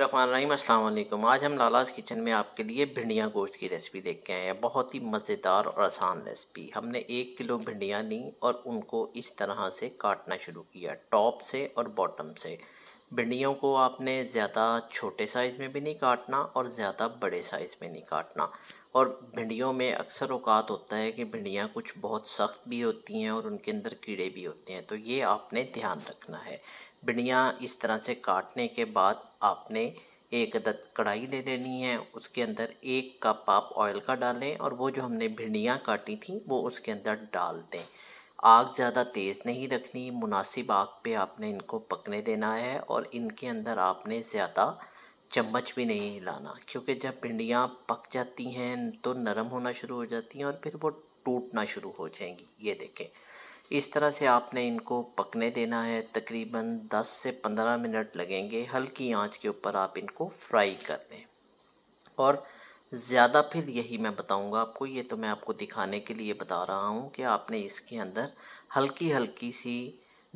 रहीम अस्सलाम वालेकुम आज हम लालाज किचन में आपके लिए भिंडियाँ गोश्त की रेसिपी देख के आए हैं बहुत ही मज़ेदार और आसान रेसिपी हमने एक किलो भिंडियाँ ली और उनको इस तरह से काटना शुरू किया टॉप से और बॉटम से भिंडियों को आपने ज़्यादा छोटे साइज़ में भी नहीं काटना और ज़्यादा बड़े साइज़ में नहीं काटना और भिंडियों में अक्सर अवकात होता है कि भिंडियाँ कुछ बहुत सख्त भी होती हैं और उनके अंदर कीड़े भी होते हैं तो ये आपने ध्यान रखना है बिंडियाँ इस तरह से काटने के बाद आपने एक अदद कढ़ाई ले लेनी है उसके अंदर एक कप आप ऑयल का डालें और वो जो हमने भिंडियाँ काटी थी वो उसके अंदर डाल दें आग ज़्यादा तेज़ नहीं रखनी मुनासिब आग पे आपने इनको पकने देना है और इनके अंदर आपने ज़्यादा चम्मच भी नहीं हिलाना क्योंकि जब भिंडियाँ पक जाती हैं तो नरम होना शुरू हो जाती हैं और फिर वो टूटना शुरू हो जाएंगी ये देखें इस तरह से आपने इनको पकने देना है तकरीबन 10 से 15 मिनट लगेंगे हल्की आंच के ऊपर आप इनको फ्राई कर दें और ज़्यादा फिर यही मैं बताऊंगा आपको ये तो मैं आपको दिखाने के लिए बता रहा हूँ कि आपने इसके अंदर हल्की हल्की सी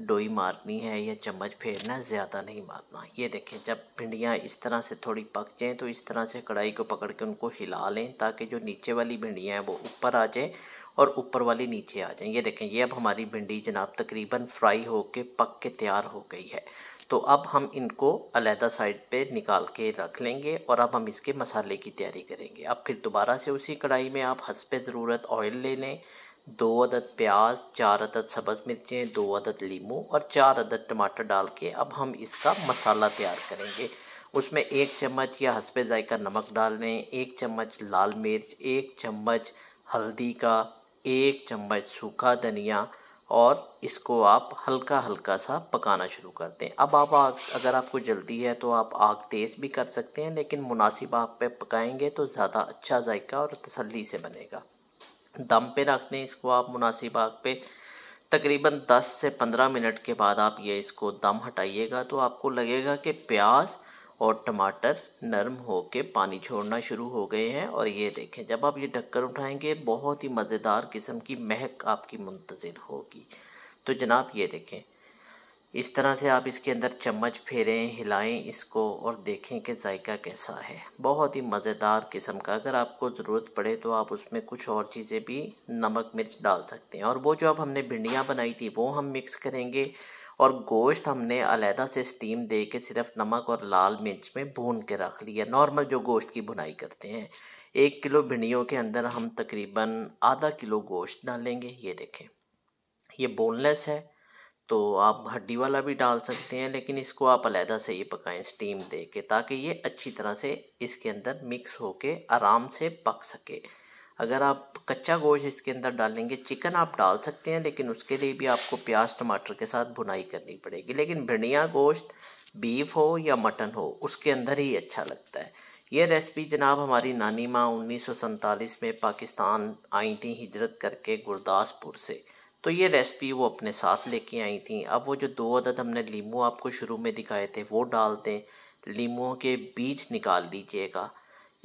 डोई मारनी है या चम्मच फेरना ज़्यादा नहीं मारना ये देखें जब भिंडियाँ इस तरह से थोड़ी पक जाएँ तो इस तरह से कढ़ाई को पकड़ के उनको हिला लें ताकि जो नीचे वाली भिंडियाँ हैं वो ऊपर आ जाएँ और ऊपर वाली नीचे आ जाएँ ये देखें ये अब हमारी भिंडी जनाब तकरीबन फ्राई होकर पक के तैयार हो गई है तो अब हम इनको अलहदा साइड पे निकाल के रख लेंगे और अब हम इसके मसाले की तैयारी करेंगे अब फिर दोबारा से उसी कढ़ाई में आप हंस पे ज़रूरत ऑयल ले लें दो अदद प्याज चार अदद सब्ज़ मिर्चें दो अदद लीमू और चार अदद टमाटर डाल के अब हम इसका मसाला तैयार करेंगे उसमें एक चम्मच या हंसपे ज़ायका नमक डाल दें एक चम्मच लाल मिर्च एक चम्मच हल्दी का एक चम्मच सूखा धनिया और इसको आप हल्का हल्का सा पकाना शुरू कर दें अब आप आग अगर आपको जल्दी है तो आप आग तेज़ भी कर सकते हैं लेकिन मुनासिब आग पे पकाएंगे तो ज़्यादा अच्छा जायका और तसल्ली से बनेगा दम पे रख दें इसको आप मुनासिब आग पे तकरीबन 10 से 15 मिनट के बाद आप ये इसको दम हटाइएगा तो आपको लगेगा कि प्याज और टमाटर नरम हो के पानी छोड़ना शुरू हो गए हैं और ये देखें जब आप ये ढक्कर उठाएंगे बहुत ही मज़ेदार किस्म की महक आपकी मुंतज़र होगी तो जनाब ये देखें इस तरह से आप इसके अंदर चम्मच फेरें हिलाएं इसको और देखें कि जायका कैसा है बहुत ही मज़ेदार किस्म का अगर आपको ज़रूरत पड़े तो आप उसमें कुछ और चीज़ें भी नमक मिर्च डाल सकते हैं और वो जो अब हमने भिंडियाँ बनाई थी वो हम मिक्स करेंगे और गोश्त हमने अलहदा से स्टीम दे के सिर्फ नमक और लाल मिर्च में भून के रख लिया नॉर्मल जो गोश्त की भुनाई करते हैं एक किलो भिंडियों के अंदर हम तकरीबन आधा किलो गोश्त डालेंगे ये देखें ये बोनलेस है तो आप हड्डी वाला भी डाल सकते हैं लेकिन इसको आप अलहदा से ये पकाएं स्टीम दे के ताकि ये अच्छी तरह से इसके अंदर मिक्स होके आराम से पक सके अगर आप कच्चा गोश्त इसके अंदर डालेंगे चिकन आप डाल सकते हैं लेकिन उसके लिए भी आपको प्याज टमाटर के साथ भुनाई करनी पड़ेगी लेकिन भिंडिया गोश्त बीफ हो या मटन हो उसके अंदर ही अच्छा लगता है ये रेसिपी जनाब हमारी नानी माँ उन्नीस में पाकिस्तान आई थी हिजरत करके गुरदासपुर से तो ये रेसिपी वो अपने साथ लेके आई थी अब वो जो दो अदद हमने लीमू आपको शुरू में दिखाए थे वो डाल दें लीमुओं के बीज निकाल दीजिएगा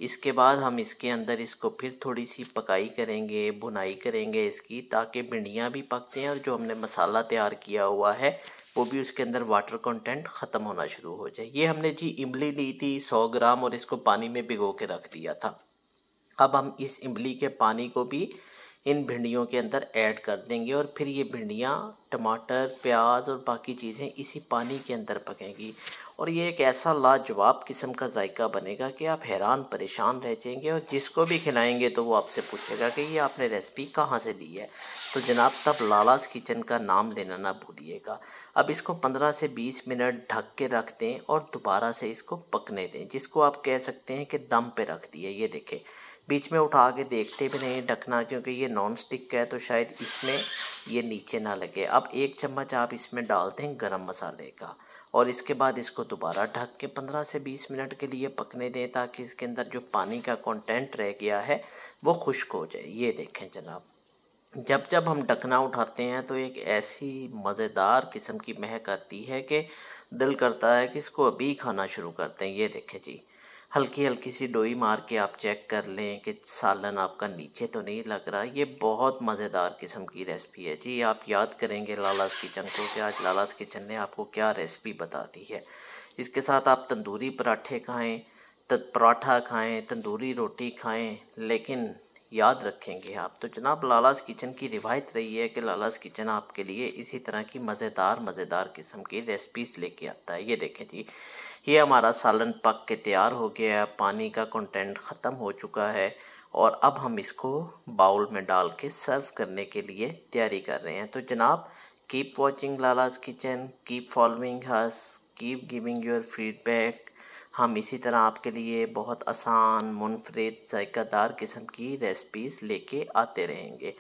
इसके बाद हम इसके अंदर इसको फिर थोड़ी सी पकाई करेंगे भुनाई करेंगे इसकी ताकि भिंडियाँ भी पक जाएँ और जो हमने मसाला तैयार किया हुआ है वो भी उसके अंदर वाटर कंटेंट ख़त्म होना शुरू हो जाए ये हमने जी इमली ली थी सौ ग्राम और इसको पानी में भिगो के रख दिया था अब हम इस इमली के पानी को भी इन भिंडियों के अंदर ऐड कर देंगे और फिर ये भिंडियाँ टमाटर प्याज और बाकी चीज़ें इसी पानी के अंदर पकेंगी और ये एक ऐसा लाजवाब किस्म का जायका बनेगा कि आप हैरान परेशान रह जाएंगे और जिसको भी खिलाएंगे तो वो आपसे पूछेगा कि ये आपने रेसिपी कहाँ से ली है तो जनाब तब लालास किचन का नाम लेना ना भूलिएगा अब इसको पंद्रह से बीस मिनट ढक के रख दें और दोबारा से इसको पकने दें जिसको आप कह सकते हैं कि दम पर रख दिए ये देखें बीच में उठा के देखते भी नहीं ढकना क्योंकि ये नॉन स्टिक है तो शायद इसमें ये नीचे ना लगे अब एक चम्मच आप इसमें डाल दें गर्म मसाले का और इसके बाद इसको दोबारा ढक के 15 से 20 मिनट के लिए पकने दें ताकि इसके अंदर जो पानी का कंटेंट रह गया है वो खुश्क हो जाए ये देखें जनाब जब जब हम ढकना उठाते हैं तो एक ऐसी मज़ेदार किस्म की महक आती है कि दिल करता है कि इसको अभी खाना शुरू करते हैं ये देखें जी हल्की हल्की सी डोई मार के आप चेक कर लें कि सालन आपका नीचे तो नहीं लग रहा ये बहुत मज़ेदार किस्म की रेसिपी है जी आप याद करेंगे लालास किचन को कि आज लालास किचन ने आपको क्या रेसिपी बता दी है इसके साथ आप तंदूरी पराठे खाएँ पराठा खाएँ तंदूरी रोटी खाएँ लेकिन याद रखेंगे आप तो जनाब लालाज किचन की रिवायत रही है कि लालाज किचन आपके लिए इसी तरह की मज़ेदार मज़ेदार किस्म की रेसिपीज लेके आता है ये देखें जी ये हमारा सालन पक के तैयार हो गया है पानी का कंटेंट ख़त्म हो चुका है और अब हम इसको बाउल में डाल के सर्व करने के लिए तैयारी कर रहे हैं तो जनाब keep watching Lala's kitchen keep following us keep giving your feedback हम इसी तरह आपके लिए बहुत आसान मुनफरद जायकेदार किस्म की रेसिपीज़ लेके आते रहेंगे